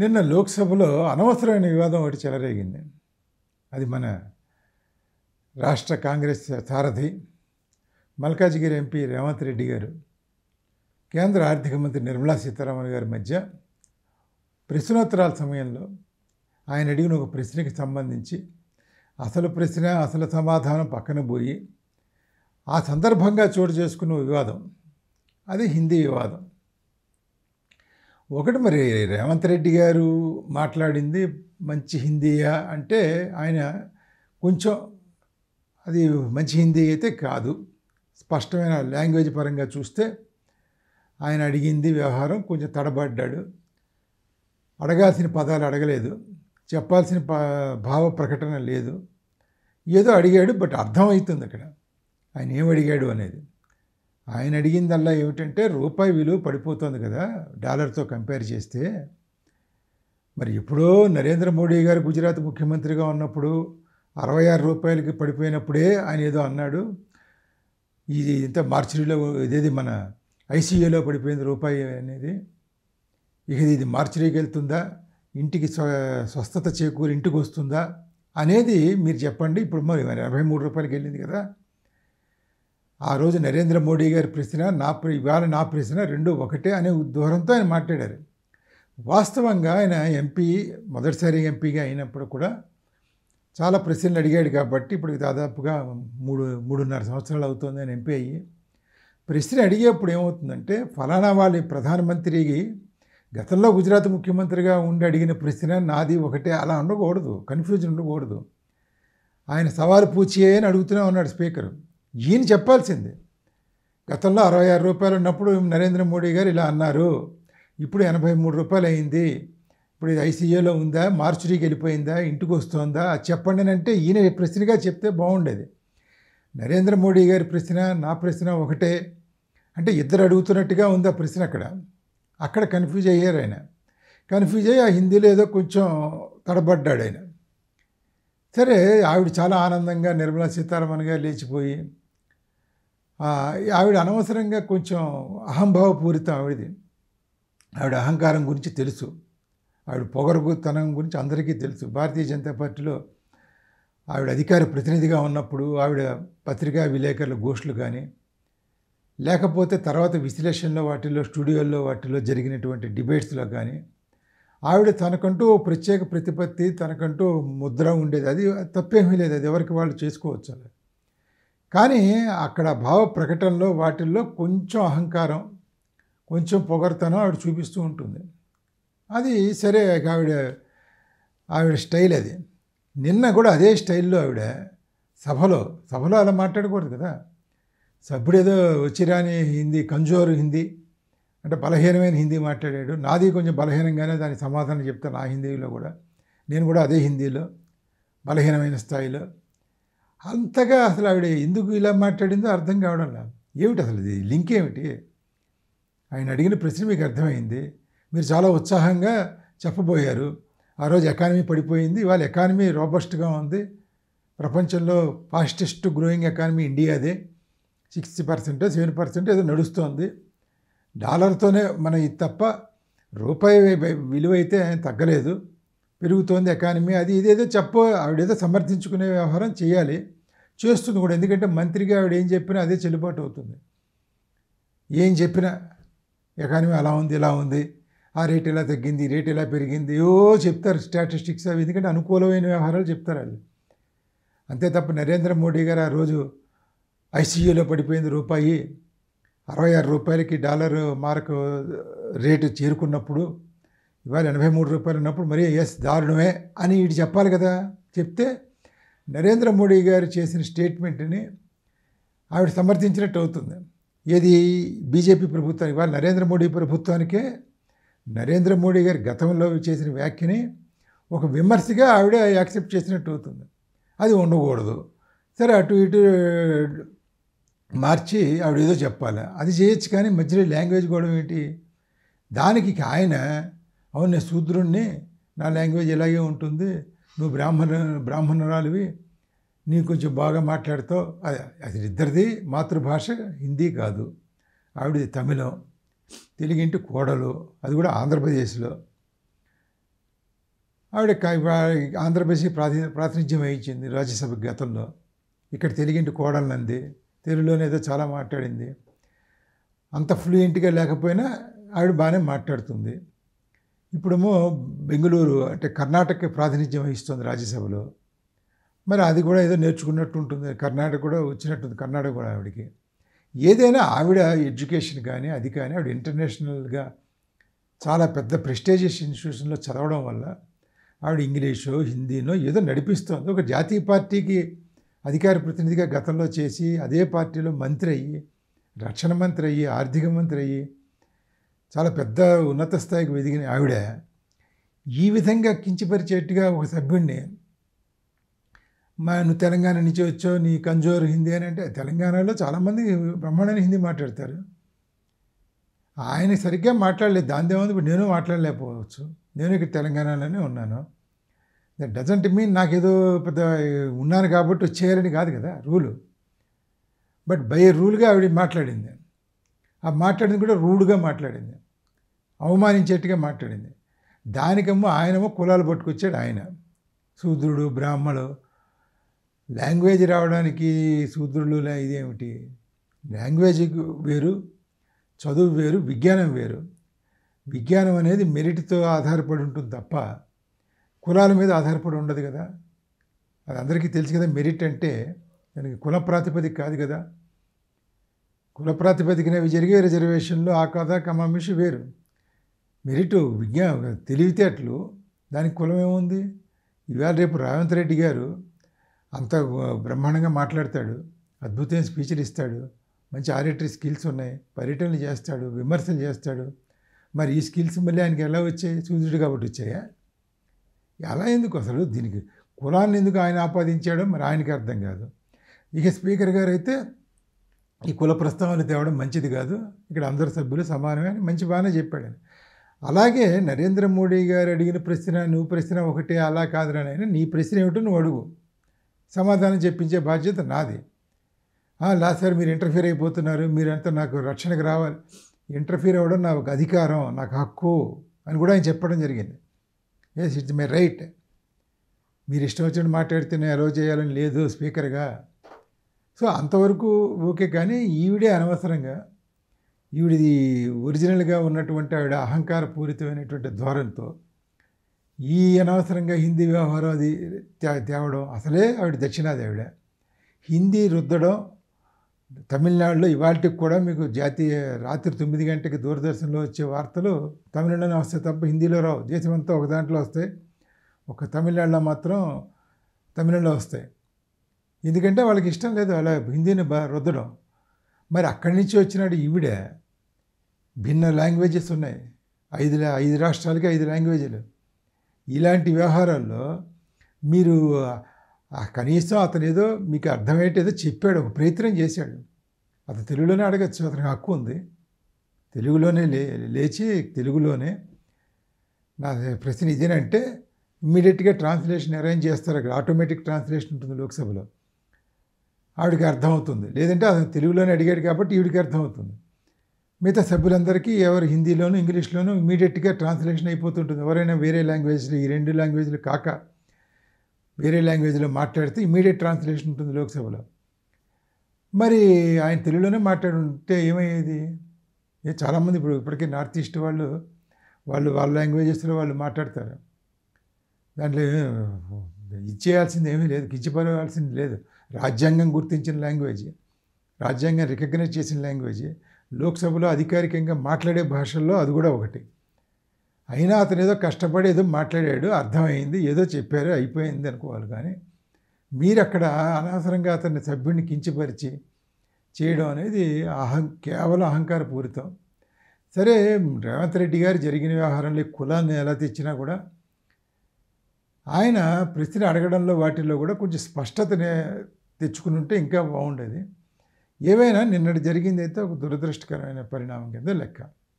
నిన్న లోక్సభలో అనవసరమైన వివాదం ఒకటి చెలరేగింది అది మన రాష్ట్ర కాంగ్రెస్ సారథి మల్కాజిగిరి ఎంపీ రేవంత్ రెడ్డి గారు కేంద్ర ఆర్థిక మంత్రి నిర్మలా సీతారామన్ గారి మధ్య ప్రశ్నోత్తరాల సమయంలో ఆయన అడిగిన ఒక ప్రశ్నకి సంబంధించి అసలు ప్రశ్న అసలు సమాధానం పక్కన పోయి ఆ సందర్భంగా చోటు చేసుకున్న వివాదం అది హిందీ వివాదం ఒకటి మరి రేవంత్ రెడ్డి గారు మాట్లాడింది మంచి హిందీయా అంటే ఆయన కొంచెం అది మంచి హిందీ అయితే కాదు స్పష్టమైన లాంగ్వేజ్ పరంగా చూస్తే ఆయన అడిగింది వ్యవహారం కొంచెం తడబడ్డాడు అడగాల్సిన పదాలు అడగలేదు చెప్పాల్సిన భావ ప్రకటన లేదు ఏదో అడిగాడు బట్ అర్థమవుతుంది అక్కడ ఆయన ఏం అడిగాడు అనేది ఆయన అడిగిందల్లా ఏమిటంటే రూపాయి విలువ పడిపోతుంది కదా డాలర్తో కంపేర్ చేస్తే మరి ఎప్పుడో నరేంద్ర మోడీ గారు గుజరాత్ ముఖ్యమంత్రిగా ఉన్నప్పుడు అరవై ఆరు రూపాయలకి పడిపోయినప్పుడే ఆయన ఏదో అన్నాడు ఇది ఇంత మార్చిలో ఇదేది మన ఐసీఏలో పడిపోయింది రూపాయి అనేది ఇక ఇది మార్చిలోకి వెళ్తుందా ఇంటికి స్వస్థత చేకూరి ఇంటికి వస్తుందా అనేది మీరు చెప్పండి ఇప్పుడు మరి ఎనభై మూడు రూపాయలకి వెళ్ళింది కదా ఆ రోజు నరేంద్ర మోడీ గారి ప్రశ్న నా ఇవాళ నా ప్రశ్న రెండు ఒకటే అనే దూరంతో ఆయన మాట్లాడారు వాస్తవంగా ఆయన ఎంపీ మొదటిసారి ఎంపీగా అయినప్పుడు కూడా చాలా ప్రశ్నలు అడిగాడు కాబట్టి ఇప్పుడు దాదాపుగా మూడు మూడున్నర సంవత్సరాలు అవుతుంది ఆయన ఎంపీ అయ్యి ప్రశ్న అడిగేప్పుడు ఏమవుతుందంటే ఫలానా వాళ్ళ ప్రధానమంత్రికి గతంలో గుజరాత్ ముఖ్యమంత్రిగా ఉండి అడిగిన ప్రశ్న నాది ఒకటే అలా ఉండకూడదు కన్ఫ్యూజన్ ఉండకూడదు ఆయన సవాలు పూచి అని అడుగుతూనే ఉన్నాడు స్పీకర్ ఈయన చెప్పాల్సింది గతంలో అరవై ఆరు రూపాయలు ఉన్నప్పుడు నరేంద్ర మోడీ గారు ఇలా అన్నారు ఇప్పుడు ఎనభై మూడు రూపాయలు అయింది ఇప్పుడు ఇది ఐసీఏలో ఉందా మార్చురీకి వెళ్ళిపోయిందా ఇంటికి వస్తోందా చెప్పండి అంటే ఈయన ప్రశ్నగా చెప్తే బాగుండేది నరేంద్ర మోడీ గారి ప్రశ్న నా ప్రశ్న ఒకటే అంటే ఇద్దరు అడుగుతున్నట్టుగా ఉంది ఆ ప్రశ్న అక్కడ అక్కడ కన్ఫ్యూజ్ అయ్యారు ఆయన కన్ఫ్యూజ్ అయ్యి ఆ హిందీలో ఏదో కొంచెం తడబడ్డాడు ఆయన సరే ఆవిడ చాలా ఆనందంగా నిర్మలా సీతారామన్ గారు లేచిపోయి ఆవిడ అనవసరంగా కొంచెం అహంభావపూరితం ఆవిడది ఆవిడ అహంకారం గురించి తెలుసు ఆవిడ పొగరుగుతనం గురించి అందరికీ తెలుసు భారతీయ జనతా పార్టీలో ఆవిడ అధికార ప్రతినిధిగా ఉన్నప్పుడు ఆవిడ పత్రికా విలేకరుల గోష్ఠులు కానీ లేకపోతే తర్వాత విశ్లేషణలో వాటిల్లో స్టూడియోల్లో వాటిల్లో జరిగినటువంటి డిబేట్స్లో కానీ ఆవిడ తనకంటూ ప్రత్యేక ప్రతిపత్తి తనకంటూ ముద్ర ఉండేది అది తప్పేమీ లేదు అది ఎవరికి వాళ్ళు చేసుకోవచ్చు అలా కానీ అక్కడ భావ ప్రకటనలో వాటిల్లో కొంచెం అహంకారం కొంచెం పొగర్తనం ఆవిడ చూపిస్తూ ఉంటుంది అది సరే ఆవిడ ఆవిడ స్టైల్ అది నిన్న కూడా అదే స్టైల్లో ఆవిడ సభలో సభలో అలా మాట్లాడకూడదు కదా సభ్యుడు ఏదో వచ్చిరాని హిందీ కంజోరు హిందీ అంటే బలహీనమైన హిందీ మాట్లాడాడు నాది కొంచెం బలహీనంగానే దానికి సమాధానం చెప్తాను నా హిందీలో కూడా నేను కూడా అదే హిందీలో బలహీనమైన స్థాయిలో అంతగా అసలు ఆవిడ ఎందుకు ఇలా మాట్లాడిందో అర్థం కావడం లేదు ఏమిటి అసలు ఇది లింక్ ఏమిటి ఆయన అడిగిన ప్రశ్న మీకు అర్థమైంది మీరు చాలా ఉత్సాహంగా చెప్పబోయారు ఆ రోజు ఎకానమీ పడిపోయింది వాళ్ళ ఎకానమీ రోబస్ట్గా ఉంది ప్రపంచంలో ఫాస్టెస్ట్ గ్రోయింగ్ ఎకానమీ ఇండియాదే సిక్స్టీ పర్సెంట్ సెవెన్ పర్సెంట్ ఏదో నడుస్తోంది డాలర్తోనే మన ఇది తప్ప రూపాయి విలువ అయితే ఆయన తగ్గలేదు పెరుగుతోంది ఎకానమీ అది ఇదేదో చెప్ప ఆవిడేదో సమర్థించుకునే వ్యవహారం చేయాలి చేస్తుంది కూడా ఎందుకంటే మంత్రిగా ఆవిడ ఏం చెప్పినా అదే చెల్లుబాటు అవుతుంది ఏం చెప్పినా ఎకానమీ అలా ఉంది ఇలా ఉంది ఆ రేట్ ఇలా తగ్గింది రేట్ ఇలా పెరిగింది ఏవో చెప్తారు స్టాటిస్టిక్స్ అవి ఎందుకంటే అనుకూలమైన వ్యవహారాలు చెప్తారు వాళ్ళు అంతే తప్ప నరేంద్ర మోడీ గారు ఆ రోజు ఐసీయూలో పడిపోయింది రూపాయి అరవై ఆరు రూపాయలకి డాలర్ మార్క్ రేటు చేరుకున్నప్పుడు ఇవాళ ఎనభై మూడు రూపాయలు ఉన్నప్పుడు మరీ ఎస్ దారుణమే అని ఇటు చెప్పాలి కదా చెప్తే నరేంద్ర మోడీ గారు చేసిన స్టేట్మెంట్ని ఆవిడ సమర్థించినట్టు అవుతుంది ఏది బీజేపీ ప్రభుత్వానికి వాళ్ళు నరేంద్ర మోడీ ప్రభుత్వానికే నరేంద్ర మోడీ గారు గతంలో చేసిన వ్యాఖ్యని ఒక విమర్శగా ఆవిడ యాక్సెప్ట్ చేసినట్టు అవుతుంది అది ఉండకూడదు సరే అటు ఇటు మార్చి ఆవిడ ఏదో చెప్పాలి అది చేయొచ్చు కానీ మధ్యలో లాంగ్వేజ్ కూడా ఏంటి దానికి ఆయన అవును నేను శూద్రుణ్ణి నా లాంగ్వేజ్ ఇలాగే ఉంటుంది నువ్వు బ్రాహ్మణ బ్రాహ్మణురాలువి నీ కొంచెం బాగా మాట్లాడుతావు అది అది ఇద్దరిది మాతృభాష హిందీ కాదు ఆవిడది తమిళం తెలుగింటి కోడలు అది కూడా ఆంధ్రప్రదేశ్లో ఆవిడ ఆంధ్రప్రదేశ్ ప్రాతి ప్రాతినిధ్యం వహించింది రాజ్యసభ గతంలో ఇక్కడ తెలుగింటి కోడలనంది తెలుగులోనే ఏదో చాలా మాట్లాడింది అంత ఫ్లూయెంట్గా లేకపోయినా ఆవిడ బాగానే మాట్లాడుతుంది ఇప్పుడేమో బెంగళూరు అంటే కర్ణాటక ప్రాతినిధ్యం వహిస్తుంది రాజ్యసభలో మరి అది కూడా ఏదో నేర్చుకున్నట్టు ఉంటుంది కర్ణాటక కూడా వచ్చినట్టుంది కర్ణాటక కూడా ఆవిడకి ఏదైనా ఆవిడ ఎడ్యుకేషన్ కానీ అది కానీ ఆవిడ ఇంటర్నేషనల్గా చాలా పెద్ద ప్రెస్టేజియస్ ఇన్స్టిట్యూషన్లో చదవడం వల్ల ఆవిడ ఇంగ్లీషో హిందీనో ఏదో నడిపిస్తోంది ఒక జాతీయ పార్టీకి అధికార ప్రతినిధిగా గతంలో చేసి అదే పార్టీలో మంత్రి అయ్యి రక్షణ మంత్రి అయ్యి ఆర్థిక మంత్రి అయ్యి చాలా పెద్ద ఉన్నత స్థాయికి ఎదిగిన ఆవిడ ఈ విధంగా కించిపరిచేట్టుగా ఒక సభ్యుడిని మా నువ్వు తెలంగాణ నుంచి వచ్చావు నీ కంజోర్ హిందీ అని అంటే తెలంగాణలో చాలామంది బ్రహ్మాండమైన హిందీ మాట్లాడతారు ఆయన సరిగ్గా మాట్లాడలేదు దాని దేవుంది ఇప్పుడు నేను మాట్లాడలేకపోవచ్చు నేను ఇక్కడ తెలంగాణలోనే ఉన్నాను దట్ డజంట్ మీన్ నాకేదో పెద్ద ఉన్నాను కాబట్టి వచ్చేయాలని కాదు కదా రూలు బట్ బై రూల్గా ఆవిడ మాట్లాడింది ఆ మాట్లాడింది కూడా రూడ్గా మాట్లాడింది అవమానించేట్టుగా మాట్లాడింది దానికేమో ఆయనమో కులాలు పట్టుకొచ్చాడు ఆయన శూద్రుడు బ్రాహ్మడు లాంగ్వేజ్ రావడానికి శూద్రులు ఇదేమిటి లాంగ్వేజ్ వేరు చదువు వేరు విజ్ఞానం వేరు విజ్ఞానం అనేది మెరిట్తో ఆధారపడి ఉంటుంది తప్ప కులాల మీద ఆధారపడి ఉండదు కదా అది అందరికీ తెలుసు కదా మెరిట్ అంటే దానికి కుల ప్రాతిపదిక కాదు కదా కుల ప్రాతిపదికనవి జరిగే రిజర్వేషన్లు ఆ కథ కమామిషి వేరు మెరిటు విజ్ఞా తెలివితే అట్లు దానికి కులం ఏముంది ఇవాళ రేపు రావంత్ రెడ్డి గారు అంత బ్రహ్మాండంగా మాట్లాడతాడు అద్భుతమైన స్పీచ్లు ఇస్తాడు మంచి ఆరిటరీ స్కిల్స్ ఉన్నాయి పర్యటనలు చేస్తాడు విమర్శలు చేస్తాడు మరి ఈ స్కిల్స్ మళ్ళీ ఆయనకి ఎలా వచ్చాయి సూర్యుడు కాబట్టి వచ్చాయా అలా ఎందుకు అసలు దీనికి కులాన్ని ఎందుకు ఆయన ఆపాదించాడో మరి ఆయనకి అర్థం కాదు ఇక స్పీకర్ గారు అయితే ఈ కుల ప్రస్తావన తేవడం మంచిది కాదు ఇక్కడ అందరు సభ్యులు సమానమే అని మంచి బాగానే చెప్పాడు అలాగే నరేంద్ర మోడీ గారు అడిగిన ప్రశ్న నువ్వు ప్రశ్న ఒకటే అలా కాదురా నేను నీ ప్రశ్న ఏమిటో నువ్వు అడుగు సమాధానం చెప్పించే బాధ్యత నాది లాస్ట్ సార్ మీరు ఇంటర్ఫీర్ అయిపోతున్నారు మీరంతా నాకు రక్షణకు రావాలి ఇంటర్ఫీర్ అవ్వడం నా ఒక అధికారం నాకు హక్కు అని కూడా ఆయన చెప్పడం జరిగింది ఎస్ ఇట్స్ మై రైట్ మీరు ఇష్టం వచ్చినట్టు మాట్లాడితే నేను అలో చేయాలని లేదు స్పీకర్గా సో అంతవరకు ఓకే కానీ ఈవిడే అనవసరంగా ఈవిడిది ఒరిజినల్గా ఉన్నటువంటి ఆవిడ అహంకార పూరితమైనటువంటి ధోరణితో ఈ అనవసరంగా హిందీ వ్యవహారం అది తేవడం అసలే ఆవిడ దక్షిణాది ఆవిడ హిందీ రుద్దడం తమిళనాడులో ఇవాళకి కూడా మీకు జాతీయ రాత్రి తొమ్మిది గంటకి దూరదర్శన్లో వచ్చే వార్తలు తమిళనాడులో వస్తాయి తప్ప హిందీలో రావు దేశమంతా ఒక దాంట్లో వస్తాయి ఒక తమిళనాడులో మాత్రం తమిళంలో వస్తాయి ఎందుకంటే వాళ్ళకి ఇష్టం లేదు అలా హిందీని రుద్దడం మరి అక్కడి నుంచి వచ్చినాడు ఈవిడ భిన్న లాంగ్వేజెస్ ఉన్నాయి ఐదు ఐదు రాష్ట్రాలకి ఐదు లాంగ్వేజీలు ఇలాంటి వ్యవహారాల్లో మీరు కనీసం అతను ఏదో మీకు అర్థమయ్యేటేదో చెప్పాడు ఒక ప్రయత్నం చేశాడు అతను తెలుగులోనే అడగచ్చు అతనికి హక్కు ఉంది తెలుగులోనే లే లేచి తెలుగులోనే నా ప్రశ్న ఇదేనంటే ఇమ్మీడియట్గా ట్రాన్స్లేషన్ అరేంజ్ చేస్తారు అక్కడ ఆటోమేటిక్ ట్రాన్స్లేషన్ ఉంటుంది లోక్సభలో ఆవిడికి అర్థమవుతుంది లేదంటే అతను తెలుగులోనే అడిగాడు కాబట్టి ఈవిడికి అర్థమవుతుంది మిగతా సభ్యులందరికీ ఎవరు హిందీలోనూ ఇంగ్లీష్లోనూ ఇమీడియట్గా ట్రాన్స్లేషన్ అయిపోతుంటుంది ఎవరైనా వేరే లాంగ్వేజ్లో ఈ రెండు లాంగ్వేజ్లు కాక వేరే లాంగ్వేజ్లో మాట్లాడితే ఇమీడియట్ ట్రాన్స్లేషన్ ఉంటుంది లోక్సభలో మరి ఆయన తెలుగులోనే మాట్లాడుంటే ఏమయ్యేది చాలామంది ఇప్పుడు ఇప్పటికే నార్త్ ఈస్ట్ వాళ్ళు వాళ్ళు వాళ్ళ లాంగ్వేజెస్లో వాళ్ళు మాట్లాడతారు దాంట్లో ఇచ్చేయాల్సింది ఏమీ లేదు కిచ్చిపరవాల్సింది లేదు రాజ్యాంగం గుర్తించిన లాంగ్వేజ్ రాజ్యాంగం రికగ్నైజ్ చేసిన లాంగ్వేజ్ లోక్సభలో అధికారికంగా మాట్లాడే భాషల్లో అది కూడా ఒకటి అయినా అతను ఏదో కష్టపడి ఏదో మాట్లాడాడు అర్థమైంది ఏదో చెప్పారు అయిపోయింది అనుకోవాలి కానీ మీరు అక్కడ అనవసరంగా అతన్ని సభ్యుడిని కించపరిచి చేయడం అనేది అహం కేవలం అహంకార పూరితం సరే రేవంత్ రెడ్డి గారు జరిగిన వ్యవహారంలో కులాన్ని ఎలా తెచ్చినా కూడా ఆయన ప్రశ్న అడగడంలో వాటిల్లో కూడా కొంచెం స్పష్టతనే తెచ్చుకుని ఉంటే ఇంకా బాగుండేది ఏవైనా నిన్నటి జరిగిందైతే ఒక దురదృష్టకరమైన పరిణామం కింద లెక్క